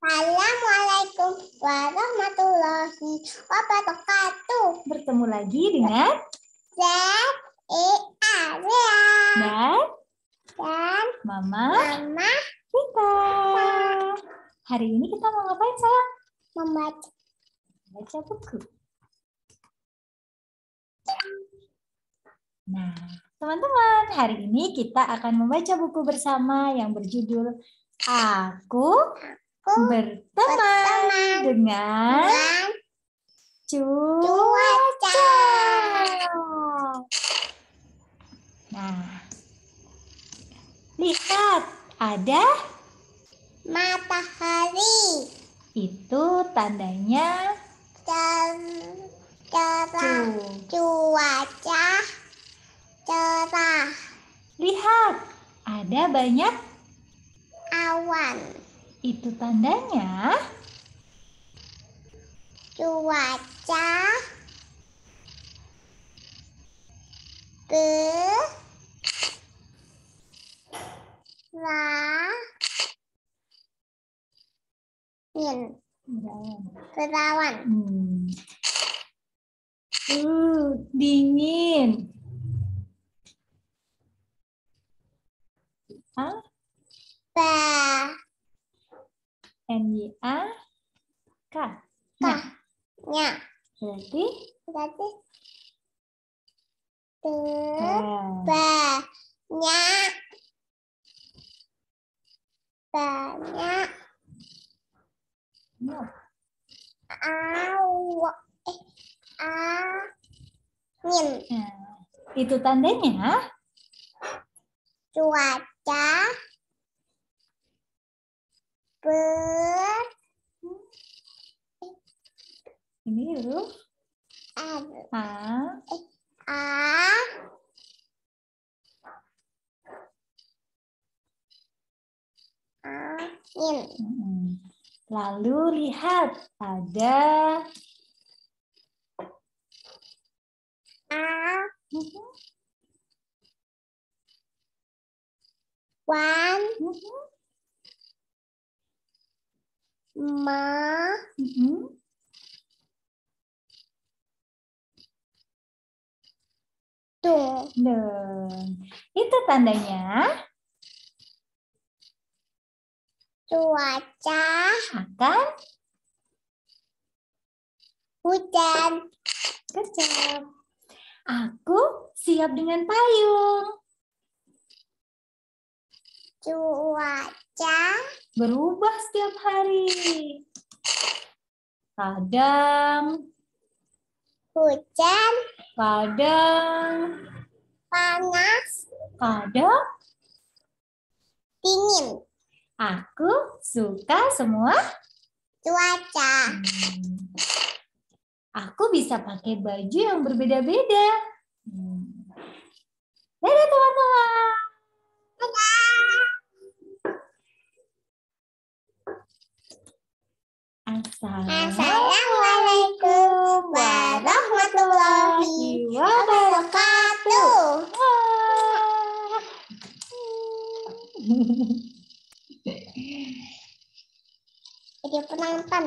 Assalamualaikum warahmatullahi wabarakatuh. Bertemu lagi dengan Z E A dan dan Mama Mama kita. Hari ini kita mau ngapain sayang? Membaca baca buku. Nah, teman-teman, hari ini kita akan membaca buku bersama yang berjudul Aku berteman, berteman dengan, dengan cuaca. Nah, lihat ada matahari. Itu tandanya cerah. cerah. Cuaca cerah. Lihat, ada banyak awan. Itu tandanya cuaca berlain berawan. Hmm. Uh, dingin. Hah? A, K. Nah, K. Nya. Berarti? Berarti nya. banyak banyak awak eh angin nah, itu tandanya cuaca ber Ini huruf A. A. A. A. Lalu lihat ada A. Mm-hmm. Wan. Mm-hmm. Ma. Mm -hmm. Dong. Itu tandanya cuaca akan hujan. Kecap. Aku siap dengan payung. Cuaca berubah setiap hari. Kadang Hujan. Kadang. Panas. Kadang. Dingin. Aku suka semua cuaca. Hmm. Aku bisa pakai baju yang berbeda-beda. Hmm. Dadah teman-teman. Assalamualaikum. Video penonton.